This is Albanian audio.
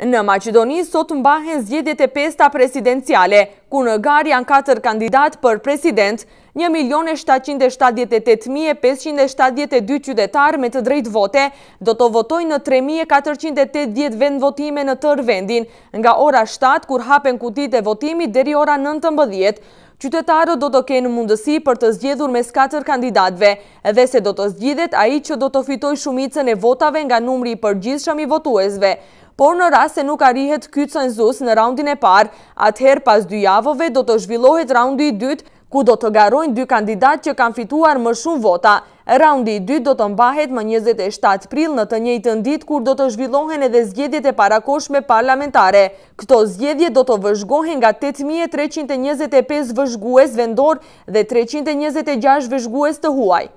Në Macedoni, sot mbahen zgjedjet e pesta presidenciale, ku në gar janë 4 kandidat për president, 1.778.572 qydetar me të drejt vote do të votojnë në 3.480 vend votime në tër vendin, nga ora 7, kur hapen kutit e votimi deri ora 19. Qytetarët do të kenë mundësi për të zgjedhur mes 4 kandidatve, edhe se do të zgjidhet a i që do të fitoj shumicën e votave nga numri i përgjithshëm i votuesve, por në rast se nuk arihet kytë cenzus në raundin e par, atëherë pas dy javove do të zhvillohet raundi i dytë, ku do të garojnë dy kandidat që kanë fituar më shumë vota. Raundi i dytë do të mbahet më 27 pril në të njëjtë ditë kur do të zhvillohen edhe zgjedjet e parakoshme parlamentare. Këto zgjedje do të vëzhgohen nga 8.325 vëzhgues vendor dhe 326 vëzhgues të huaj.